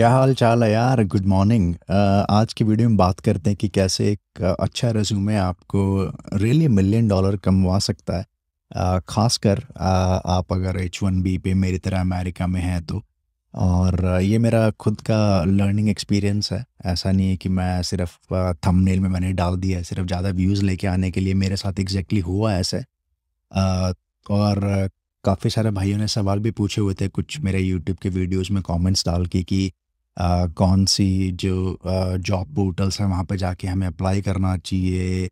क्या हाल चाल है यार गुड मॉर्निंग आज की वीडियो में बात करते हैं कि कैसे एक अच्छा रेज्यूमे आपको रियली मिलियन डॉलर कमवा सकता है खासकर आप अगर एच वन बी पे मेरी तरह अमेरिका में हैं तो और ये मेरा खुद का लर्निंग एक्सपीरियंस है ऐसा नहीं है कि मैं सिर्फ थंबनेल में मैंने डाल दिया है सिर्फ ज़्यादा व्यूज़ लेके आने के लिए मेरे साथ एग्जैक्टली हुआ ऐसे और काफ़ी सारे भाइयों ने सवाल भी पूछे हुए थे कुछ मेरे यूट्यूब के वीडियोस में कमेंट्स डाल के कि आ, कौन सी जो जॉब पोर्टल्स हैं वहाँ पे जाके हमें अप्लाई करना चाहिए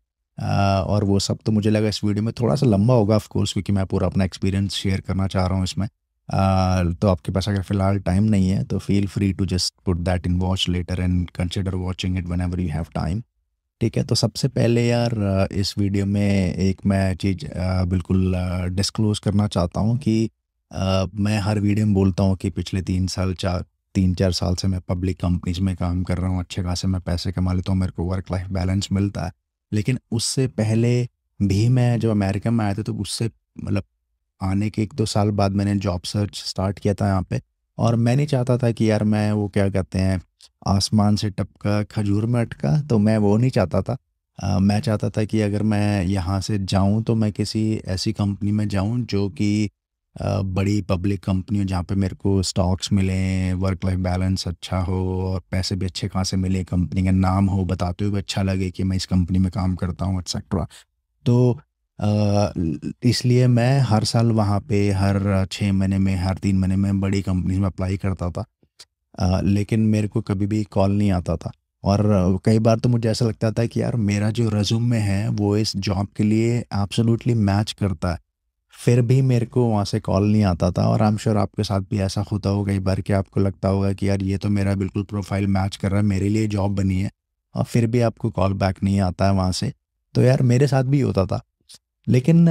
और वो सब तो मुझे लगा इस वीडियो में थोड़ा सा लंबा होगा ऑफकोर्स क्योंकि मैं पूरा अपना एक्सपीरियंस शेयर करना चाह रहा हूँ इसमें आ, तो आपके पास अगर फ़िलहाल टाइम नहीं है तो feel free to just put that in watch later and consider watching it whenever you have time ठीक है तो सबसे पहले यार इस वीडियो में एक मैं चीज़ बिल्कुल डिस्क्लोज़ करना चाहता हूँ कि मैं हर वीडियो में बोलता हूँ कि पिछले तीन साल चार तीन चार साल से मैं पब्लिक कंपनीज में काम कर रहा हूँ अच्छे खासे मैं पैसे कमा लेता हूँ मेरे को वर्क लाइफ बैलेंस मिलता है लेकिन उससे पहले भी मैं जब अमेरिका में आया था तो उससे मतलब आने के एक दो साल बाद मैंने जॉब सर्च स्टार्ट किया था यहाँ पे और मैं नहीं चाहता था कि यार मैं वो क्या कहते हैं आसमान से टपका खजूर में अटका तो मैं वो नहीं चाहता था आ, मैं चाहता था कि अगर मैं यहाँ से जाऊँ तो मैं किसी ऐसी कंपनी में जाऊँ जो कि बड़ी पब्लिक कंपनी जहाँ पे मेरे को स्टॉक्स मिले वर्क लाइफ बैलेंस अच्छा हो और पैसे भी अच्छे खासे मिले कंपनी का नाम हो बताते हुए अच्छा लगे कि मैं इस कंपनी में काम करता हूँ एक्सेट्रा तो इसलिए मैं हर साल वहाँ पे हर छः महीने में हर तीन महीने में बड़ी कंपनी में अप्लाई करता था लेकिन मेरे को कभी भी कॉल नहीं आता था और कई बार तो मुझे ऐसा लगता था कि यार मेरा जो रेज्यूमे है वो इस जॉब के लिए एब्सोल्युटली मैच करता है फिर भी मेरे को वहाँ से कॉल नहीं आता था और आई एम श्योर आपके साथ भी ऐसा होता होगा कई बार कि आपको लगता होगा कि यार ये तो मेरा बिल्कुल प्रोफाइल मैच कर रहा है मेरे लिए जॉब बनी है और फिर भी आपको कॉल बैक नहीं आता है वहाँ से तो यार मेरे साथ भी होता था लेकिन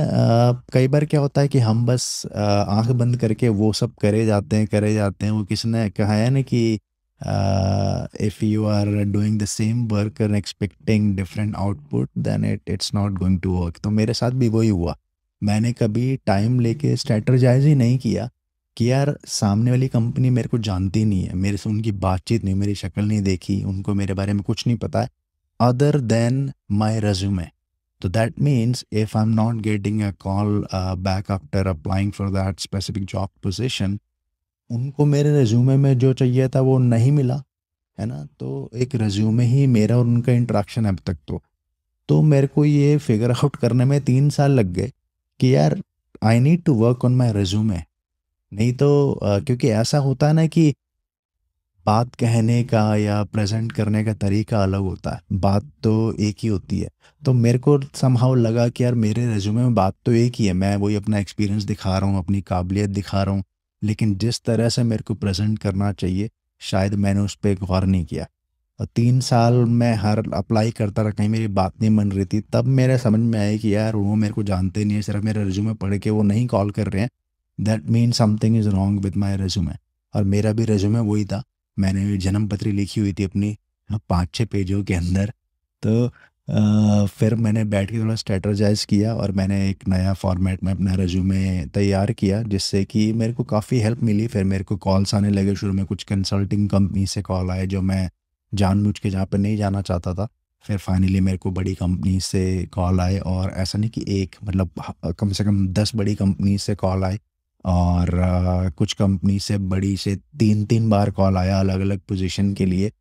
कई बार क्या होता है कि हम बस आंख बंद करके वो सब करे जाते हैं करे जाते हैं वो किसने कहा है ना कि if you are doing the same work and expecting different output then it it's not going to work तो मेरे साथ भी वही हुआ मैंने कभी टाइम लेके स्ट्रेटरजाइज ही नहीं किया कि यार सामने वाली कंपनी मेरे को जानती नहीं है मेरे से उनकी बातचीत नहीं मेरी शक्ल नहीं देखी उनको मेरे बारे में कुछ नहीं पता है अदर देन माई रेज्यूमे तो that means if I am not getting a call back after applying for that specific job position उनको मेरे रेज्यूमे में जो चाहिए था वो नहीं मिला है ना तो एक रेज्यूमे ही मेरा और उनका इंट्रैक्शन है अब तक तो तो मेरे को ये फिगर आउट करने में तीन साल लग गए कि यार I need to work on my resume नहीं तो आ, क्योंकि ऐसा होता है ना कि बात कहने का या प्रेजेंट करने का तरीका अलग होता है बात तो एक ही होती है तो मेरे को समहाव लगा कि यार मेरे रेज्यूमे में बात तो एक ही है मैं वही अपना एक्सपीरियंस दिखा रहा हूँ अपनी काबिलियत दिखा रहा हूँ लेकिन जिस तरह से मेरे को प्रेजेंट करना चाहिए शायद मैंने उस पर गौर नहीं किया तीन साल मैं हर अप्लाई करता रहा कहीं मेरी बात नहीं बन रही थी तब मेरे समझ में आया कि यार वो मेरे को जानते नहीं है सिर्फ मेरे रेज्यूमे पढ़ के वो नहीं कॉल कर रहे हैं that mean something is wrong with my resume और मेरा भी रेज्यूमे वही था मैंने जन्म पत्री लिखी हुई थी अपनी हाँ, पाँच छः पेजों के अंदर तो आ, फिर मैंने बैठ के थोड़ा स्ट्रेटरजाइज किया और मैंने एक नया फॉर्मेट में अपना रेज्यूमे तैयार किया जिससे कि मेरे को काफ़ी हेल्प मिली फिर मेरे को कॉल्स आने लगे शुरू में कुछ कंसल्टिंग कंपनी से कॉल आए जो मैं जानबूझ के जहाँ पर नहीं जाना चाहता था फिर फाइनली मेरे को बड़ी कंपनी से कॉल आए और ऐसा नहीं कि एक मतलब कम से कम दस बड़ी कंपनी से कॉल आए और आ, कुछ कंपनी से बड़ी से तीन तीन बार कॉल आया अलग अलग पोजीशन के लिए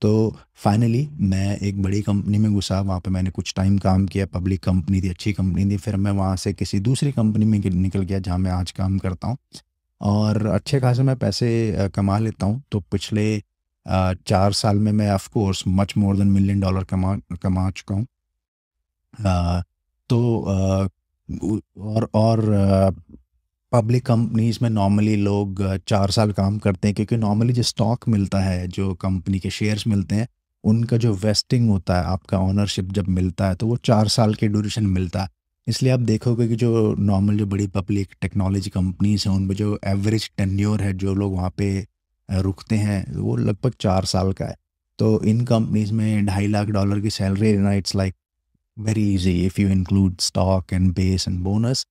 तो फाइनली मैं एक बड़ी कंपनी में घुसा वहाँ पे मैंने कुछ टाइम काम किया पब्लिक कंपनी थी अच्छी कंपनी थी फिर मैं वहाँ से किसी दूसरी कंपनी में निकल गया जहाँ मैं आज काम करता हूँ और अच्छे खासे मैं पैसे कमा लेता हूँ तो पिछले चार साल में मैं of course much more than million dollar कमा कमा चुका हूँ तो और और पब्लिक कंपनीज में नॉर्मली लोग चार साल काम करते हैं क्योंकि नॉर्मली जो स्टॉक मिलता है जो कंपनी के शेयर्स मिलते हैं उनका जो वेस्टिंग होता है आपका ऑनरशिप जब मिलता है तो वो चार साल के ड्यूरेशन मिलता है इसलिए आप देखोगे कि जो नॉर्मल जो बड़ी पब्लिक टेक्नोलॉजी कंपनीज हैं उन पर जो एवरेज टेन्योर है जो लोग वहाँ पे रुकते हैं वो लगभग चार साल का है तो इन कंपनीज में ढाई लाख डॉलर की सैलरी ना it's like very easy if you include stock and base and bonus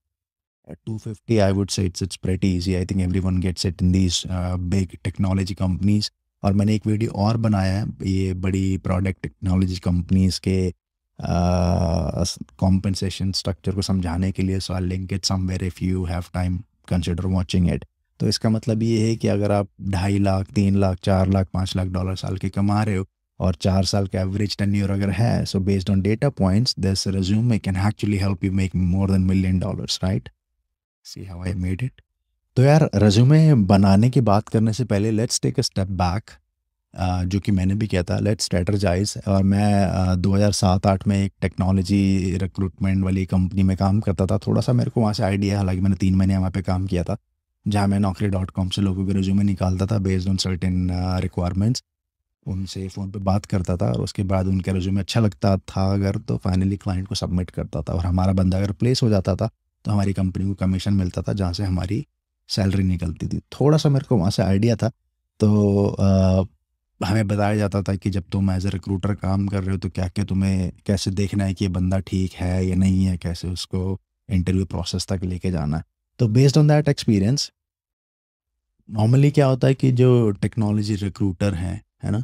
250 i would say it's it's pretty easy i think everyone gets gets it in uh, big technology companies और मैंने एक video और बनाया है ये बड़ी product technology companies के compensation uh, structure को समझाने के लिए so I link it somewhere if you have time consider watching it तो इसका मतलब ये है कि अगर आप ढाई लाख तीन लाख चार लाख पाँच लाख डॉलर साल के कमा रहे हो और चार साल का एवरेज टन्योर अगर है so based on data points this resume can actually help you make more than million dollars right see how I made it तो यार रेज्यूमे बनाने की बात करने से पहले let's take a step back जो कि मैंने भी किया था लेट्स स्ट्रेटरजाइज और मैं दो हज़ार सात आठ में एक टेक्नोलॉजी रिक्रूटमेंट वाली कंपनी में काम करता था थोड़ा सा मेरे को वहाँ से आइडिया हालांकि मैंने तीन महीने वहाँ पे काम किया था जहाँ मैं नौकरी डॉट कॉम से लोगों के रिज्यूमे निकालता था बेस्ड ऑन सर्टेन रिक्वायरमेंट्स उनसे फ़ोन पे बात करता था और उसके बाद उनके रिज्यूमे अच्छा लगता था अगर तो फाइनली क्लाइंट को सबमिट करता था और हमारा बंदा अगर प्लेस हो जाता था तो हमारी कंपनी को कमीशन मिलता था जहाँ से हमारी सैलरी निकलती थी थोड़ा सा मेरे को वहाँ से आइडिया था तो आ, uh, हमें बताया जाता था कि जब तुम एज ए रिक्रूटर काम कर रहे हो तो क्या क्या तुम्हें कैसे देखना है कि ये बंदा ठीक है या नहीं है कैसे उसको इंटरव्यू प्रोसेस तक लेके जाना है तो based on that experience normally क्या होता है कि जो टेक्नोलॉजी रिक्रूटर हैं है ना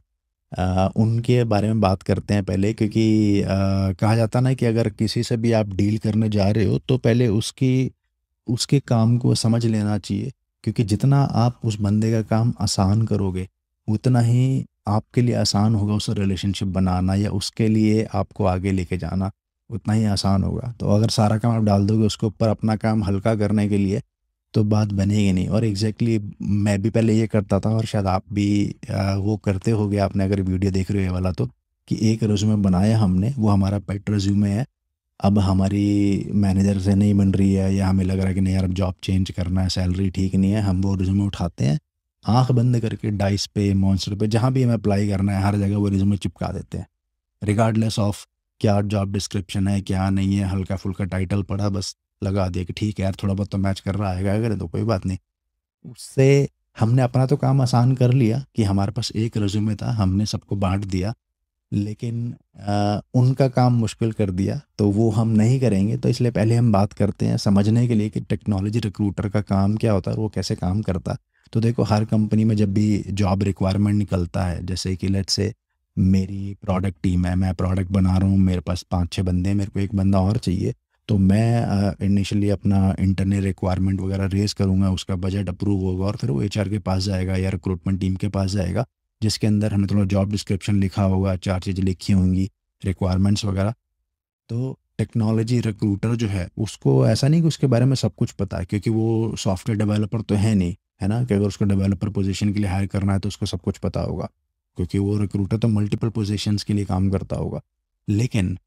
आ, उनके बारे में बात करते हैं पहले क्योंकि आ, कहा जाता ना कि अगर किसी से भी आप डील करने जा रहे हो तो पहले उसकी उसके काम को समझ लेना चाहिए क्योंकि जितना आप उस बंदे का काम आसान करोगे उतना ही आपके लिए आसान होगा उस रिलेशनशिप बनाना या उसके लिए आपको आगे लेके जाना उतना ही आसान होगा तो अगर सारा काम आप डाल दोगे उसके ऊपर अपना काम हल्का करने के लिए तो बात बनेगी नहीं और एग्जैक्टली exactly मैं भी पहले ये करता था और शायद आप भी वो करते हो आपने अगर वीडियो देख रहे हो वाला तो कि एक रेज्यूमे बनाया हमने वो हमारा पेट रेज्यूमे है अब हमारी मैनेजर से नहीं बन रही है या हमें लग रहा है कि नहीं यार अब जॉब चेंज करना है सैलरी ठीक नहीं है हम वो रिज्यूमे उठाते हैं आंख बंद करके डाइस पे मॉन्स्टर पे जहाँ भी हमें अप्लाई करना है हर जगह वो रिज्यूम चिपका देते हैं रिगार्डलेस ऑफ क्या जॉब डिस्क्रिप्शन है क्या नहीं है हल्का फुल्का टाइटल पढ़ा बस लगा दिया कि ठीक है यार थोड़ा बहुत तो मैच कर रहा है अगर तो कोई बात नहीं उससे हमने अपना तो काम आसान कर लिया कि हमारे पास एक रज्यूमे था हमने सबको बांट दिया लेकिन आ, उनका काम मुश्किल कर दिया तो वो हम नहीं करेंगे तो इसलिए पहले हम बात करते हैं समझने के लिए कि टेक्नोलॉजी रिक्रूटर का काम क्या होता है वो कैसे काम करता तो देखो हर कंपनी में जब भी जॉब रिक्वायरमेंट निकलता है जैसे कि लेट से मेरी प्रोडक्ट टीम है मैं प्रोडक्ट बना रहा हूँ मेरे पास पाँच छः बंदे हैं मेरे को एक बंदा और चाहिए तो मैं इनिशियली अपना इंटरनल रिक्वायरमेंट वगैरह रेज करूँगा उसका बजट अप्रूव होगा और फिर वो एच के पास जाएगा या रिक्रूटमेंट टीम के पास जाएगा जिसके अंदर हमें थोड़ा जॉब डिस्क्रिप्शन लिखा होगा चार चीज़ें लिखी होंगी रिक्वायरमेंट्स वगैरह तो टेक्नोलॉजी रिक्रूटर जो है उसको ऐसा नहीं कि उसके बारे में सब कुछ पता है क्योंकि वो सॉफ्टवेयर डेवलपर तो है नहीं है ना कि अगर उसको डेवलपर पोजीशन के लिए हायर करना है तो उसको सब कुछ पता होगा क्योंकि वो रिक्रूटर तो मल्टीपल पोजीशंस के लिए काम करता होगा लेकिन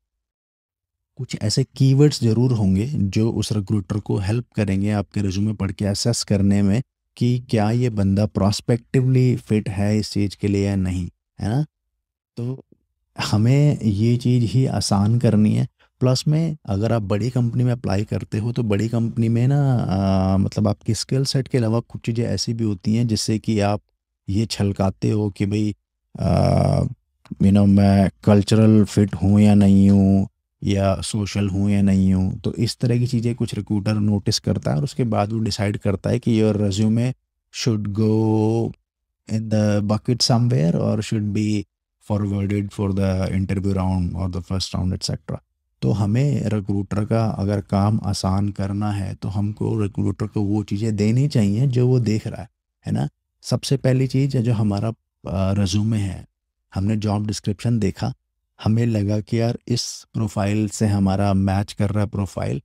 कुछ ऐसे कीवर्ड्स ज़रूर होंगे जो उस रिक्रूटर को हेल्प करेंगे आपके रिज्यूमे पढ़ के असेस करने में कि क्या ये बंदा प्रॉस्पेक्टिवली फिट है इस चीज़ के लिए या नहीं है ना तो हमें ये चीज़ ही आसान करनी है प्लस में अगर आप बड़ी कंपनी में अप्लाई करते हो तो बड़ी कंपनी में ना मतलब आपकी स्किल सेट के अलावा कुछ चीज़ें ऐसी भी होती हैं जिससे कि आप ये छलकाते हो कि भाई यू नो मैं कल्चरल फिट हूँ या नहीं हूँ या सोशल हूँ या नहीं हूँ तो इस तरह की चीज़ें कुछ रिक्रूटर नोटिस करता है और उसके बाद वो डिसाइड करता है कि your resume should go in the bucket somewhere और should be forwarded for the interview round और द फर्स्ट राउंड एट्सेट्रा तो हमें रिक्रूटर का अगर काम आसान करना है तो हमको रिक्रूटर को वो चीज़ें देनी चाहिए जो वो देख रहा है है ना सबसे पहली चीज़ जो हमारा रजूमे हैं हमने जॉब डिस्क्रिप्शन देखा हमें लगा कि यार इस प्रोफाइल से हमारा मैच कर रहा है प्रोफाइल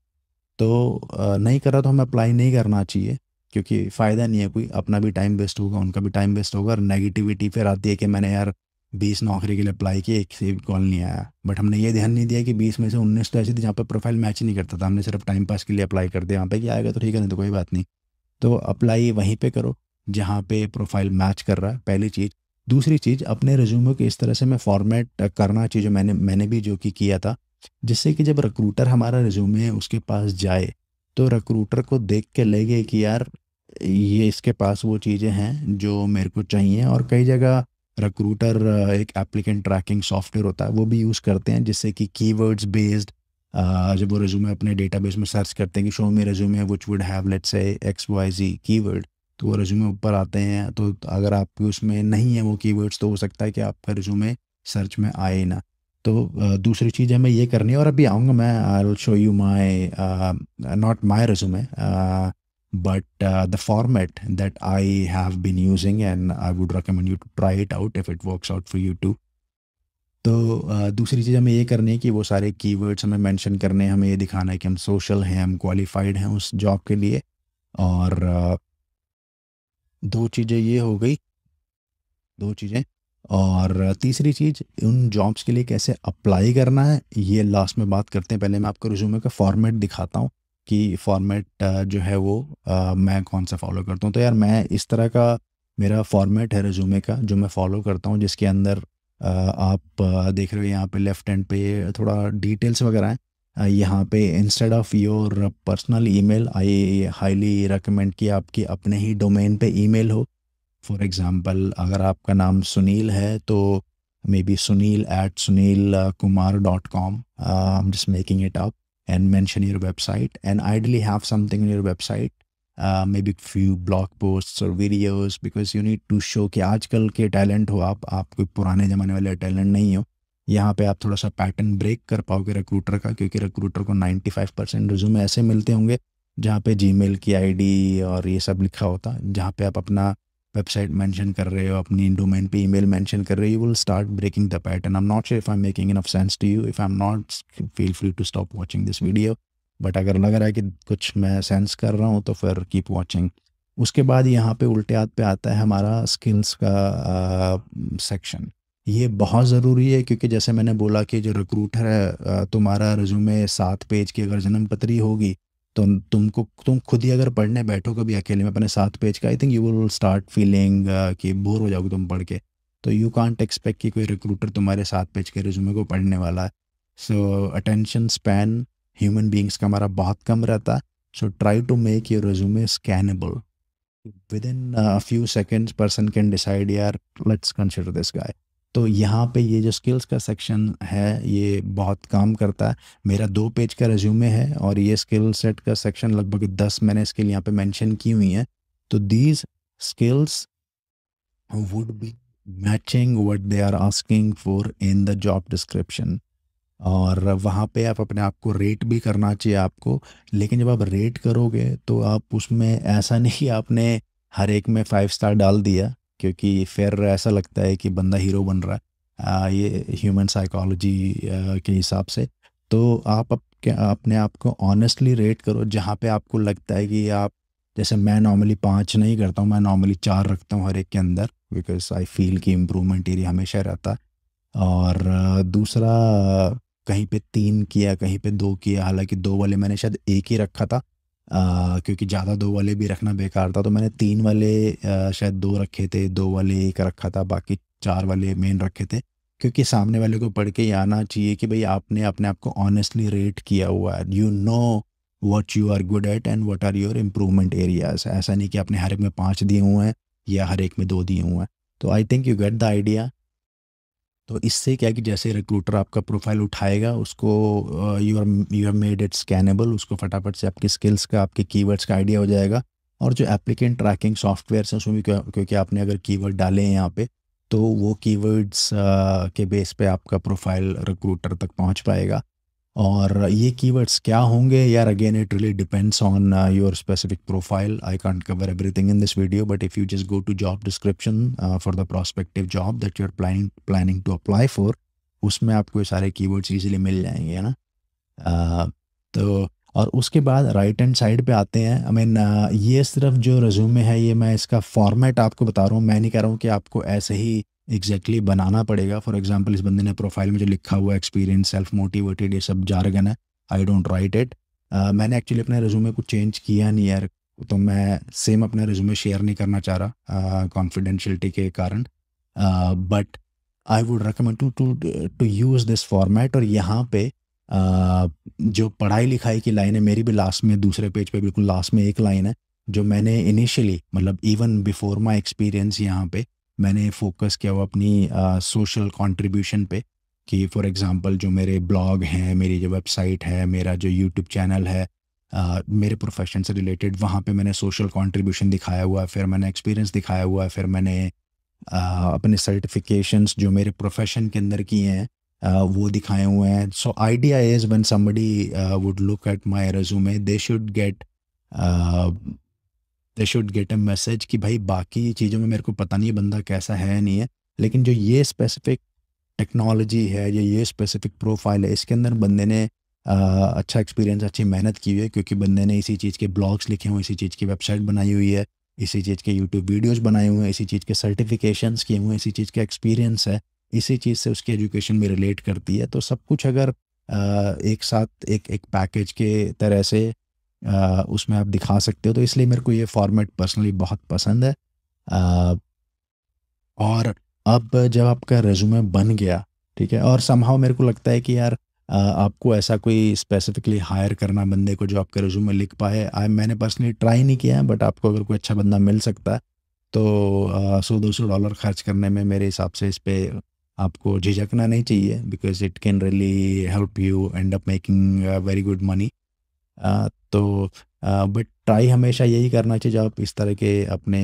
तो नहीं करा तो हमें अप्लाई नहीं करना चाहिए क्योंकि फ़ायदा नहीं है कोई अपना भी टाइम वेस्ट होगा उनका भी टाइम वेस्ट होगा और नेगेटिविटी फिर आती है कि मैंने यार बीस नौकरी के लिए अप्लाई की एक से कॉल नहीं आया बट हमने ये ध्यान नहीं दिया कि बीस में से उन्नीस तो ऐसे थी जहाँ पर प्रोफाइल मैच ही नहीं करता था हमने सिर्फ टाइम पास के लिए अप्लाई कर दिया यहाँ पे कि आएगा तो ठीक है नहीं तो कोई बात नहीं तो अप्लाई वहीं पर करो जहाँ पे प्रोफाइल मैच कर रहा है पहली चीज़ दूसरी चीज़ अपने रिज्यूमे को इस तरह से मैं फॉर्मेट करना चाहिए जो मैंने मैंने भी जो कि किया था जिससे कि जब रिक्रूटर हमारा रिज्यूमे उसके पास जाए तो रिक्रूटर को देख के लगे कि यार ये इसके पास वो चीज़ें हैं जो मेरे को चाहिए और कई जगह रिक्रूटर एक एप्लीकेंट ट्रैकिंग सॉफ्टवेयर होता है वो भी यूज़ करते हैं जिससे कि कीवर्ड्स बेस्ड जब वो रिज्यूमे अपने डेटाबेस में सर्च करते हैं कि show me resume which would have let's say X Y Z keyword तो वो रिज्यूमे ऊपर आते हैं तो अगर आपके उसमें नहीं है वो कीवर्ड्स तो हो सकता है कि आपका रिज्यूमे सर्च में आए ना तो दूसरी चीज़ हमें ये करनी है और अभी आऊँगा मैं I will show you my not my resume but the format that I have been using and I would recommend you to try it out if it works out for you too तो uh, दूसरी चीज़ हमें ये करनी है कि वो सारे keywords हमें मेंशन करने हैं हमें ये दिखाना है कि हम सोशल हैं हम क्वालिफाइड हैं उस जॉब के लिए और uh, दो चीज़ें ये हो गई दो चीज़ें और तीसरी चीज़ उन जॉब्स के लिए कैसे अप्लाई करना है ये लास्ट में बात करते हैं पहले मैं आपको रिज्यूमे का फॉर्मेट दिखाता हूँ कि फॉर्मेट जो है वो आ, मैं कौन सा फॉलो करता हूँ तो यार मैं इस तरह का मेरा फॉर्मेट है रिज्यूमे का जो मैं फॉलो करता हूँ जिसके अंदर आ, आप देख रहे हो यहाँ पे लेफ्ट हैंड पे थोड़ा डिटेल्स वगैरह हैं यहाँ पे instead of your personal email I highly recommend कि आपके अपने ही डोमेन पे ईमेल हो फॉर एग्ज़ाम्पल अगर आपका नाम सुनील है तो maybe Sunil at Sunil Kumar dot com just making it up and mention your website and ideally have something in your website maybe few blog post और videos because you need to show कि आजकल के talent हो आप आप कोई पुराने ज़माने वाले टैलेंट नहीं हो यहाँ पे आप थोड़ा सा पैटर्न ब्रेक कर पाओगे रिक्रूटर का क्योंकि रिक्रूटर को 95 परसेंट रिज्यूमे ऐसे मिलते होंगे जहाँ पे जीमेल की आईडी और ये सब लिखा होता है जहाँ पे आप अपना वेबसाइट मेंशन कर रहे हो अपनी डोमेन पे ईमेल मेंशन कर रहे हो you will start breaking the pattern I am not sure if I am making enough sense to you if I am not feel free to stop watching this video but अगर लग रहा है कि कुछ मैं सेंस कर रहा हूँ तो फिर कीप वॉचिंग उसके बाद यहाँ पे उल्टे हाथ पे आता है हमारा स्किल्स का सेक्शन ये बहुत ज़रूरी है क्योंकि जैसे मैंने बोला कि जो रिक्रूटर है तुम्हारा रिज्यूमे सात पेज की अगर जन्म पत्री होगी तो तुमको तुम खुद ही अगर पढ़ने बैठो कभी अकेले में अपने सात पेज का I think you will start feeling कि बोर हो जाओगे तुम पढ़ के तो यू कॉन्ट एक्सपेक्ट कि कोई रिक्रूटर तुम्हारे सात पेज के रिज्यूमे को पढ़ने वाला है so attention span human beings का हमारा बहुत कम रहता है so try to make your resume scannable within few seconds person can decide यार लेट्स कंसिडर दिस गाय तो यहाँ पे ये जो स्किल्स का सेक्शन है ये बहुत काम करता है मेरा दो पेज का रेज्यूमे है और ये स्किल सेट का सेक्शन लगभग दस मैंने स्किल यहाँ पे मेंशन की हुई है तो these skills would be matching what they are asking for in the job description और वहाँ पे आप अपने आप को रेट भी करना चाहिए आपको लेकिन जब आप रेट करोगे तो आप उसमें ऐसा नहीं आपने हर एक में फाइव स्टार डाल दिया क्योंकि फिर ऐसा लगता है कि बंदा हीरो बन रहा है ये ह्यूमन साइकोलॉजी के हिसाब से तो आप अपने आप को ऑनेस्टली रेट करो जहाँ पे आपको लगता है कि आप जैसे मैं नॉर्मली पाँच नहीं करता हूँ मैं नॉर्मली चार रखता हूँ हर एक के अंदर बिकॉज आई फील कि इम्प्रूवमेंट एरिया हमेशा रहता है और दूसरा कहीं पे तीन किया कहीं पे दो किया हालांकि दो वाले मैंने शायद एक ही रखा था आ, क्योंकि ज़्यादा दो वाले भी रखना बेकार था तो मैंने तीन वाले आ, शायद दो रखे थे दो वाले एक रखा था बाकी चार वाले मेन रखे थे क्योंकि सामने वाले को पढ़ के ये आना चाहिए कि भाई आपने अपने आप को ऑनेस्टली रेट किया हुआ है you know what you are good at and what are your improvement areas ऐसा नहीं कि आपने हर एक में पाँच दिए हुए हैं या हर एक में दो दिए हुए हैं तो I think you get the idea तो इससे क्या कि जैसे रिक्रूटर आपका प्रोफाइल उठाएगा उसको you are you are made it scannable उसको फटाफट से आपकी स्किल्स का आपके कीवर्ड्स का आइडिया हो जाएगा और जो एप्लीकेंट ट्रैकिंग सॉफ्टवेयर है उसमें क्योंकि आपने अगर कीवर्ड डाले हैं यहाँ पे तो वो कीवर्ड्स के बेस पे आपका प्रोफाइल रिक्रूटर तक पहुँच पाएगा और ये कीवर्ड्स क्या होंगे यार again it really depends on your specific profile I can't cover everything in this video but if you just go to job description for the prospective job that you are planning planning to apply for उसमें आपको ये सारे keywords easily मिल जाएंगे है ना uh, तो और उसके बाद राइट हैंड साइड पे आते हैं I I mean mean, uh, ये सिर्फ जो रेज्यूमे है ये मैं इसका फॉर्मेट आपको बता रहा हूँ मैं नहीं कह रहा हूँ कि आपको ऐसे ही एग्जैक्टली exactly बनाना पड़ेगा फॉर एग्जाम्पल इस बंदे ने प्रोफाइल में जो लिखा हुआ एक्सपीरियंस सेल्फ मोटिवेटेड ये सब जारगन है आई डोंट राइट इट मैंने एक्चुअली अपने रिज्यूमे को चेंज किया नहीं यार तो मैं सेम अपने रिज्यूमे शेयर नहीं करना चाह रहा कॉन्फिडेंशलिटी uh, के कारण but I would recommend to to to use this format और यहाँ पे uh, जो पढ़ाई लिखाई की लाइन है मेरी भी लास्ट में दूसरे पेज पे बिल्कुल लास्ट में एक लाइन है जो मैंने इनिशियली मतलब इवन बिफोर माई एक्सपीरियंस यहाँ पे मैंने फोकस किया वो अपनी सोशल कंट्रीब्यूशन पे कि फॉर एग्जांपल जो मेरे ब्लॉग हैं मेरी जो वेबसाइट है मेरा जो यूट्यूब चैनल है Uh, मेरे प्रोफेशन से रिलेटेड वहाँ पे मैंने सोशल कंट्रीब्यूशन दिखाया हुआ है फिर मैंने एक्सपीरियंस दिखाया हुआ है फिर मैंने uh, अपने सर्टिफिकेशंस जो मेरे प्रोफेशन के अंदर किए हैं uh, वो दिखाए हुए हैं so idea is when somebody would look at my resume they should get they should get a message कि भाई बाकी चीज़ों में मेरे को पता नहीं है बंदा कैसा है नहीं है लेकिन जो ये स्पेसिफिक टेक्नोलॉजी है या ये स्पेसिफिक प्रोफाइल है इसके अंदर बंदे ने आ, अच्छा एक्सपीरियंस अच्छी मेहनत की हुई है क्योंकि बंदे ने इसी चीज़ के ब्लॉग्स लिखे हुए इसी चीज़ की वेबसाइट बनाई हुई है इसी चीज़ के यूट्यूब वीडियोज़ बनाए हुए हैं इसी चीज़ के सर्टिफिकेशंस किए हुए हैं इसी चीज़ का एक्सपीरियंस है इसी चीज़ से उसकी एजुकेशन में रिलेट करती है तो सब कुछ अगर आ, एक साथ एक एक पैकेज के तरह से उसमें आप दिखा सकते हो तो इसलिए मेरे को ये फॉर्मेट पर्सनली बहुत पसंद है और अब जब आपका रेज्यूमे बन गया ठीक है और समहाव मेरे को लगता है कि यार आपको ऐसा कोई स्पेसिफिकली हायर करना बंदे को जो आपके रेज्यूमे लिख पाए आई मैंने पर्सनली ट्राई नहीं किया है बट आपको अगर कोई अच्छा बंदा मिल सकता है तो सौ दो सौ डॉलर खर्च करने में मेरे हिसाब से इस पर आपको झिझकना नहीं चाहिए because it can really help you end up making very good money तो बट ट्राई हमेशा यही करना चाहिए जब आप इस तरह के अपने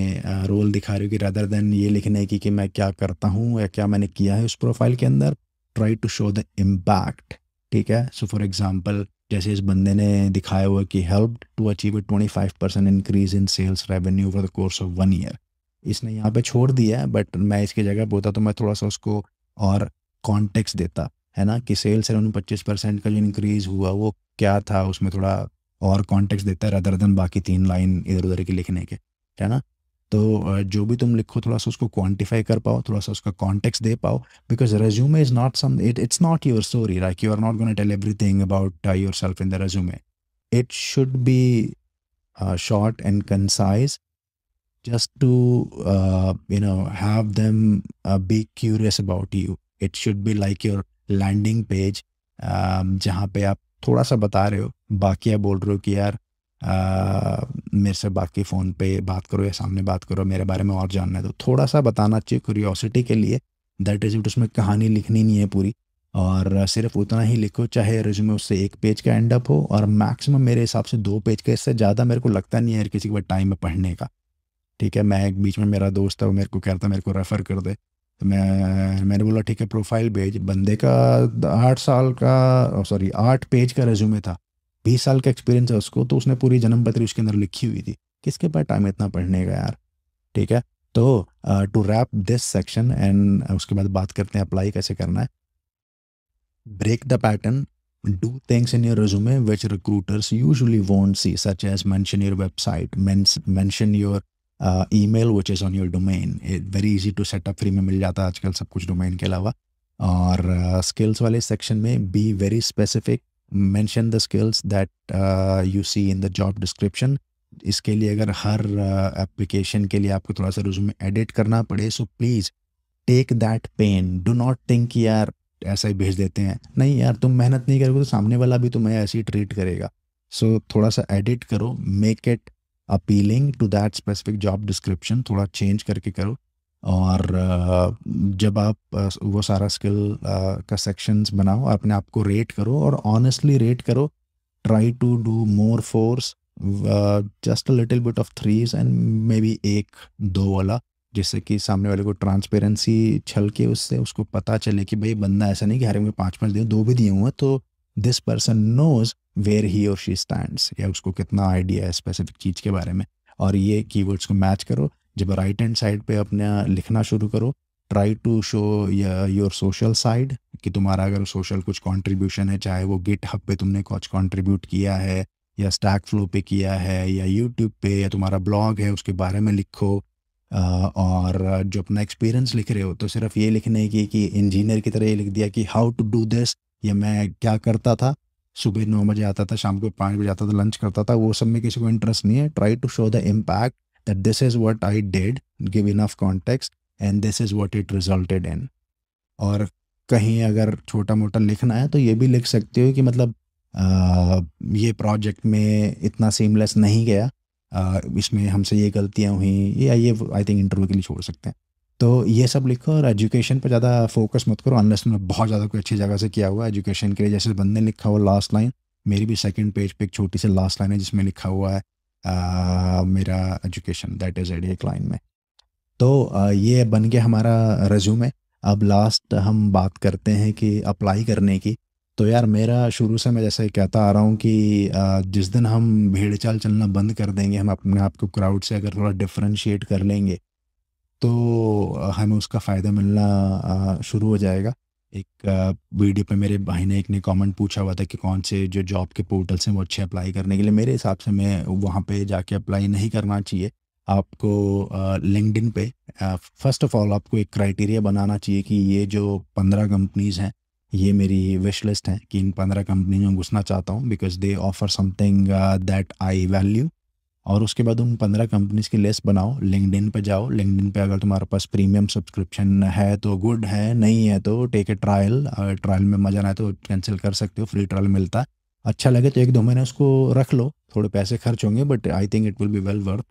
रोल दिखा रहे हो कि रदर देन ये लिखने की कि मैं क्या करता हूँ या क्या मैंने किया है उस प्रोफाइल के अंदर try to show the impact ठीक है सो फॉर एग्जाम्पल जैसे इस बंदे ने दिखाया हुआ कि help to achieve a twenty five percent increase in sales revenue over the course of one year इसने यहाँ पे छोड़ दिया है बट मैं इसकी जगह बोलता तो मैं थोड़ा सा उसको और कॉन्टेक्स्ट देता है ना कि सेल्स रेवेन्यू पच्चीस परसेंट का जो इंक्रीज़ हुआ वो क्या था उसमें थोड़ा और कॉन्टेक्स्ट देता है रदर दन बाकी तीन लाइन इधर उधर के लिखने के है ना तो जो भी तुम लिखो थोड़ा सा उसको क्वांटिफाई कर पाओ थोड़ा सा उसका कॉन्टेक्स्ट दे पाओ because resume is not some it it's not your story like you are not gonna tell everything about yourself in the resume it should be short and concise just to you know have them be curious about you it should be like your landing page जहाँ पे आप थोड़ा सा बता रहे हो बाकी बोल रहे हो कि यार आ, मेरे से बाकी फ़ोन पे बात करो या सामने बात करो मेरे बारे में और जानना है तो थोड़ा सा बताना चाहिए क्यूरियोसिटी के लिए दैट इज इट उसमें कहानी लिखनी नहीं है पूरी और सिर्फ उतना ही लिखो चाहे रिज्यूमे उससे एक पेज का एंड अप हो और मैक्सिमम मेरे हिसाब से दो पेज का इससे ज़्यादा मेरे को लगता नहीं है किसी के बाद टाइम में पढ़ने का ठीक है मैं एक बीच में मेरा दोस्त है वो मेरे को कहता मेरे को रेफ़र कर दे तो मैं मैंने बोला ठीक है प्रोफाइल भेज बंदे का आठ साल का सॉरी oh, आठ पेज का रेज्यूमे था बीस साल का एक्सपीरियंस है उसको तो उसने पूरी जन्म पत्री उसके अंदर लिखी हुई थी किसके पास टाइम इतना पढ़ने का यार ठीक है तो to wrap this section and उसके बाद बात करते हैं अप्लाई कैसे करना है break the pattern do things in your resume which recruiters usually want see such as mention your website mention your email which is on your domain very easy to set up free में मिल जाता है आजकल सब कुछ domain के अलावा और स्किल्स uh, वाले सेक्शन में be very specific mention the skills that you see in the job description इसके लिए अगर हर एप्लीकेशन uh, के लिए आपको थोड़ा सा रिज्यूमे एडिट करना पड़े so please take that pain do not think यार ऐसा ही भेज देते हैं नहीं यार तुम मेहनत नहीं करोगे तो सामने वाला भी तुम्हें ऐसे ही ट्रीट करेगा सो so, थोड़ा सा एडिट करो make it appealing to that specific job description थोड़ा चेंज करके करो और uh, जब आप uh, वो सारा स्किल uh, का सेक्शंस बनाओ अपने आप को रेट करो और ऑनेस्टली रेट करो try to do more fours just a little bit of threes and maybe एक दो वाला जिससे कि सामने वाले को ट्रांसपेरेंसी छल के उससे उसको पता चले कि भाई बंदा ऐसा नहीं कि हर में पाँच पाँच दिए दो भी दिए हुए तो this person knows where he और शी स्टैंड्स या उसको कितना आइडिया है स्पेसिफिक चीज़ के बारे में और ये वर्ड्स को मैच करो जब राइट हैंड साइड पे अपना लिखना शुरू करो try to show your social side कि तुम्हारा अगर सोशल कुछ कॉन्ट्रीब्यूशन है चाहे वो गिट हब पे तुमने कुछ कॉन्ट्रीब्यूट किया है या स्टैक फ्लो पे किया है या यूट्यूब पे या तुम्हारा ब्लॉग है उसके बारे में लिखो और जो अपना एक्सपीरियंस लिख रहे हो तो सिर्फ ये लिखने की कि इंजीनियर की तरह ये लिख दिया कि हाउ टू डू दिस या मैं क्या करता था सुबह नौ बजे आता था शाम को पाँच बजे आता था लंच करता था वो सब में किसी को इंटरेस्ट नहीं है try to show the impact that this is what I did give enough context and this is what it resulted in और कहीं अगर छोटा मोटा लिखना है तो ये भी लिख सकते हो कि मतलब आ, ये प्रोजेक्ट में इतना सीमलेस नहीं गया आ, इसमें हमसे ये गलतियाँ हुई या ये आई थिंक इंटरव्यू के लिए छोड़ सकते हैं तो ये सब लिखो और एजुकेशन पर ज़्यादा फोकस मत करो अनलेस में बहुत ज़्यादा कोई अच्छी जगह से किया हुआ एजुकेशन के लिए जैसे बंदे ने लिखा हुआ लास्ट लाइन मेरी भी सेकंड पेज पे एक छोटी सी लास्ट लाइन है जिसमें लिखा हुआ है आ, मेरा एजुकेशन दैट इज़ एड एक लाइन में तो आ, ये बन गया हमारा रेज्यूम है अब लास्ट हम बात करते हैं कि अप्लाई करने की तो यार मेरा शुरू से मैं जैसे कहता आ रहा हूँ कि आ, जिस दिन हम भीड़ चाल चलना बंद कर देंगे हम अपने आप को क्राउड से अगर थोड़ा डिफ्रेंशिएट कर लेंगे तो हमें उसका फ़ायदा मिलना शुरू हो जाएगा एक वीडियो पे मेरे भाई ने एक ने कमेंट पूछा हुआ था कि कौन से जो जॉब के पोर्टल्स हैं वो अच्छे अप्लाई करने के लिए मेरे हिसाब से मैं वहाँ पे जाके अप्लाई नहीं करना चाहिए आपको इन पे फर्स्ट ऑफ ऑल आपको एक क्राइटेरिया बनाना चाहिए कि ये जो पंद्रह कंपनीज़ हैं ये मेरी विश लिस्ट है कि इन पंद्रह कंपनी में घुसना चाहता हूँ because they offer something that I value और उसके बाद उन पंद्रह कंपनीज की लिस्ट बनाओ लिंकडिन पे जाओ लिंकडिन पे अगर तुम्हारे पास प्रीमियम सब्सक्रिप्शन है तो गुड है नहीं है तो टेक ए ट्रायल ट्रायल में मज़ा ना है तो कैंसिल कर सकते हो फ्री ट्रायल मिलता अच्छा लगे तो एक दो महीने उसको रख लो थोड़े पैसे खर्च होंगे but I think it will be well worth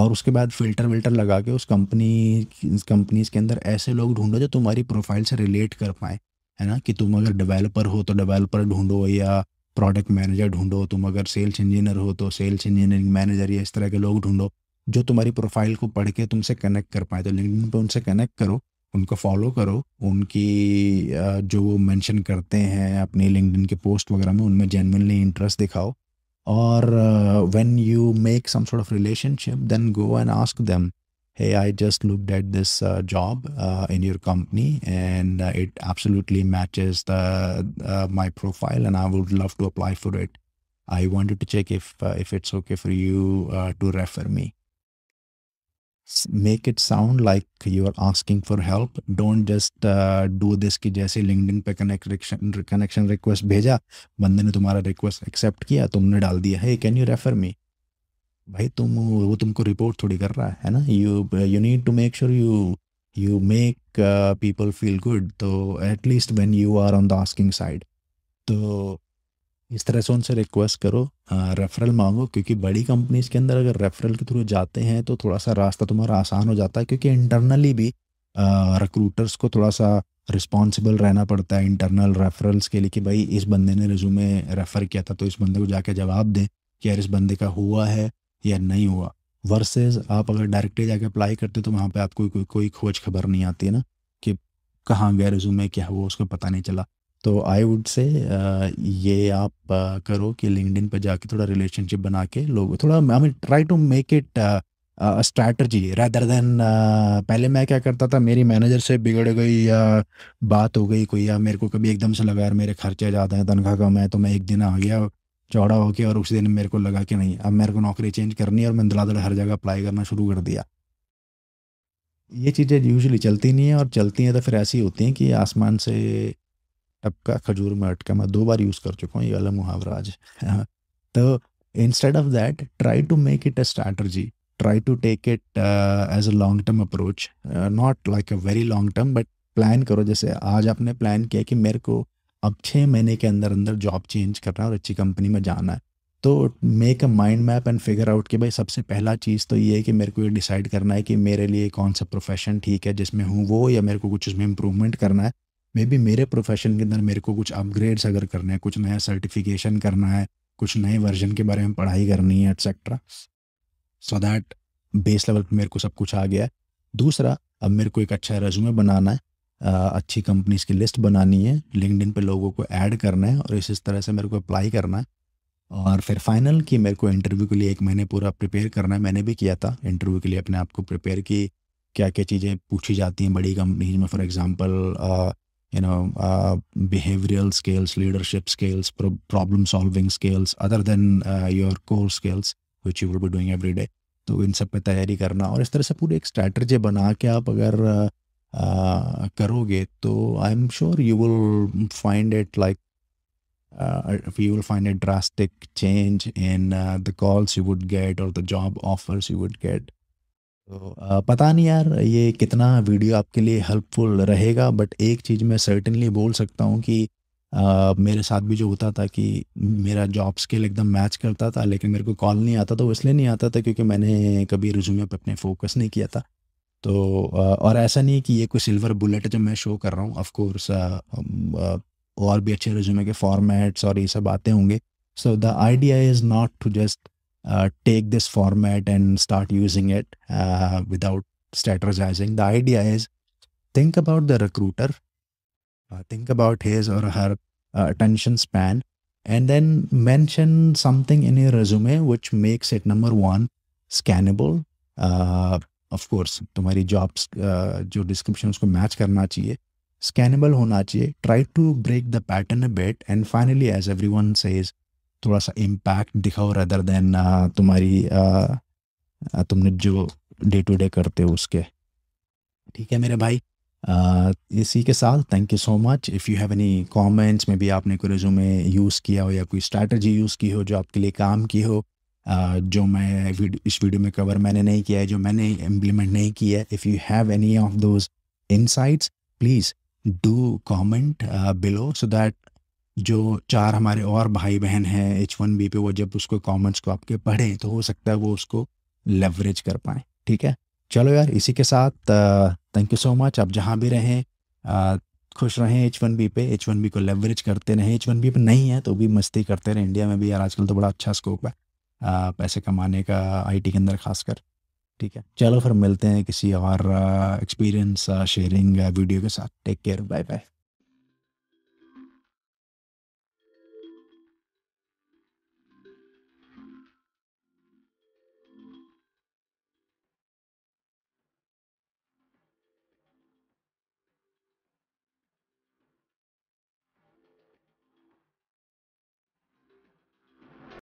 और उसके बाद फ़िल्टर विल्टर लगा के उस कंपनी कंपनीज़ के अंदर ऐसे लोग ढूंढो जो तुम्हारी प्रोफाइल से रिलेट कर पाए है ना कि तुम अगर डेवलपर हो तो डेवलपर ढूंढो या प्रोडक्ट मैनेजर ढूंढो तुम अगर सेल्स इंजीनियर हो तो सेल्स इंजीनियरिंग मैनेजर या इस तरह के लोग ढूंढो जो तुम्हारी प्रोफाइल को पढ़ के तुमसे कनेक्ट कर पाए तो लिंक पे उनसे कनेक्ट करो उनको फॉलो करो उनकी जो वो मेंशन करते हैं अपनी लिंकडिन के पोस्ट वगैरह में उनमें जेनविनली इंटरेस्ट दिखाओ और when you make some sort of relationship then go and ask them hey, I just looked at this uh, job uh, in your company and uh, it absolutely matches the, uh, my profile and I would love to apply for it. I wanted to check if, uh, if it's okay for you to refer me. Make it sound like you're asking for help. Don't just do this कि जैसे LinkedIn पे connection connection request भेजा बंदे ने तुम्हारा request accept किया तुमने डाल दिया hey can you refer me भाई तुम वो तुमको रिपोर्ट थोड़ी कर रहा है ना you you need to make sure you you make people feel good तो at least when you are on the asking side तो इस तरह से उनसे रिक्वेस्ट करो रेफरल uh, मांगो क्योंकि बड़ी कंपनीज के अंदर अगर रेफरल के थ्रू जाते हैं तो थोड़ा सा रास्ता तुम्हारा आसान हो जाता है क्योंकि इंटरनली भी रिक्रूटर्स uh, को थोड़ा सा रिस्पॉन्सिबल रहना पड़ता है इंटरनल रेफरल्स के लिए कि भाई इस बंदे ने रिज्यूमे रेफ़र किया था तो इस बंदे को जाके जवाब दें कि यार इस बंदे का हुआ है या नहीं हुआ वर्सेस आप अगर डायरेक्टली जाके अप्लाई करते तो वहाँ पे आपको कोई कोई खोज खबर नहीं आती है ना कि कहाँ गया रिज्यूमे क्या हुआ उसको पता नहीं चला तो आई वुड से ये आप करो कि लिंकडिन पर जाके थोड़ा रिलेशनशिप बना के लोग थोड़ा I mean try to make it strategy rather than पहले मैं क्या करता था मेरी मैनेजर से बिगड़ गई या बात हो गई कोई या मेरे को कभी एकदम से लगा यार मेरे खर्चे ज़्यादा हैं तनख्वाह कम है तो मैं एक दिन आ गया चौड़ा हो गया और उस दिन मेरे को लगा कि नहीं अब मेरे को नौकरी चेंज करनी है और मैंने धड़ाधड़ हर जगह अप्लाई करना शुरू कर दिया ये चीज़ें यूजली चलती नहीं है और चलती हैं तो फिर ऐसी होती हैं कि आसमान से टपका खजूर में अटका मैं दो बार यूज़ कर चुका हूँ ये वाला मुहावराज तो instead of that try to make it a strategy try to take it as a long term approach not like a very long term but plan करो जैसे आज आपने प्लान किया कि मेरे को अब छः महीने के अंदर अंदर जॉब चेंज करना है और अच्छी कंपनी में जाना है तो make a mind map and figure out कि भाई सबसे पहला चीज़ तो ये है कि मेरे को ये डिसाइड करना है कि मेरे लिए कौन सा प्रोफेशन ठीक है जिसमें हूँ वो या मेरे को कुछ उसमें इम्प्रूवमेंट करना है मे बी मेरे प्रोफेशन के अंदर मेरे को कुछ अपग्रेड्स अगर करने हैं कुछ नया सर्टिफिकेशन करना है कुछ नए वर्जन के बारे में पढ़ाई करनी है etcetera so that base level पर मेरे को सब कुछ आ गया है दूसरा अब मेरे को एक अच्छा रेज्यूमे बनाना है अच्छी कंपनीज की लिस्ट बनानी है लिंकड पे लोगों को ऐड करना है और इस तरह से मेरे को अप्लाई करना है और फिर फाइनल कि मेरे को इंटरव्यू के लिए एक महीने पूरा प्रिपेयर करना है मैंने भी किया था इंटरव्यू के लिए अपने आप को प्रिपेयर की क्या क्या चीज़ें पूछी जाती हैं बड़ी कंपनीज में for example you know behavioural skills leadership skills problem solving skills other than your core skills which you we be doing every day तो इन सब पे तैयारी करना और इस तरह से पूरी एक स्ट्रैटेजी बना के आप अगर करोगे तो I am sure you will find it like you will find it drastic change in the calls you would get और the job offers you would get तो पता नहीं यार ये कितना वीडियो आपके लिए हेल्पफुल रहेगा बट एक चीज़ मैं सर्टनली बोल सकता हूँ कि Uh, मेरे साथ भी जो होता था कि मेरा जॉब स्किल एकदम मैच करता था लेकिन मेरे को कॉल नहीं आता तो इसलिए नहीं आता था क्योंकि मैंने कभी रिज्यूमे पे अपने फोकस नहीं किया था तो और ऐसा नहीं कि ये कोई सिल्वर बुलेट है जो मैं शो कर रहा हूँ ऑफकोर्स और भी अच्छे रिज्यूमे के फॉर्मेट्स और ये सब आते होंगे so the idea is not to just take this format and start using it without strategizing the idea is think about the recruiter think about his और her attention span and then mention something in you resume which makes it number one scannable of course तुम्हारी jobs uh, जो description उसको match करना चाहिए scannable होना चाहिए try to break the pattern bet and finally as every one says थोड़ा सा impact दिखाओ रदर देन uh, तुम्हारी uh, तुमने जो डे टू डे करते हो उसके ठीक है मेरे भाई इसी के साथ thank you so much if you have any comments में भी आपने कोई रिज्यूमे यूज़ किया हो या कोई स्ट्रैटी यूज़ की हो जो आपके लिए काम की हो जो मैं इस वीडियो में कवर मैंने नहीं किया है जो मैंने इम्प्लीमेंट नहीं किया है if you have any of those insights please do comment below so that जो चार हमारे और भाई बहन हैं एच वन बी पे वो जब उसको कमेंट्स को आपके पढ़ें तो हो सकता है वो उसको लेवरेज कर पाएँ ठीक है चलो यार इसी के साथ थैंक यू सो मच आप जहाँ भी रहें uh, खुश रहें एच वन बी पे एच वन बी को लेवरेज करते रहें एच वन बी पर नहीं है तो भी मस्ती करते रहें इंडिया में भी यार आजकल तो बड़ा अच्छा स्कोप है पैसे कमाने का आईटी के अंदर खासकर ठीक है चलो फिर मिलते हैं किसी और एक्सपीरियंस शेयरिंग वीडियो के साथ टेक केयर बाय बाय